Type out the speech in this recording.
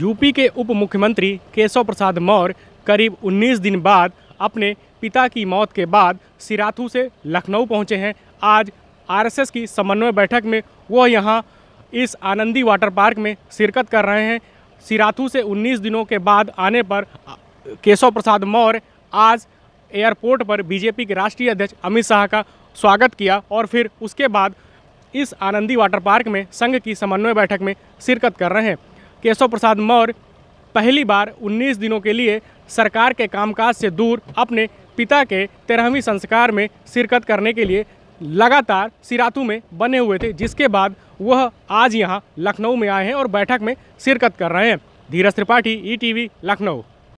UP के उप मुख्यमंत्री केशव प्रसाद मौर्य करीब 19 दिन बाद अपने पिता की मौत के बाद सिराथू से लखनऊ पहुंचे हैं आज आरएसएस की समन्वय बैठक में वो यहां इस आनंदी वाटर पार्क में शिरकत कर रहे हैं सिराथू से 19 दिनों के बाद आने पर केशव प्रसाद मौर्य आज एयरपोर्ट पर बीजेपी के राष्ट्रीय अध्यक्ष अमित शाह का स्वागत किया और फिर उसके बाद इस आनंदी वाटर पार्क में संघ की समन्वय बैठक में शिरकत कर रहे हैं केशव प्रसाद मौर्य पहली बार 19 दिनों के लिए सरकार के कामकाज से दूर अपने पिता के तेरहवीं संस्कार में शिरकत करने के लिए लगातार सिरातू में बने हुए थे जिसके बाद वह आज यहाँ लखनऊ में आए हैं और बैठक में शिरकत कर रहे हैं धीरज त्रिपाठी ई e लखनऊ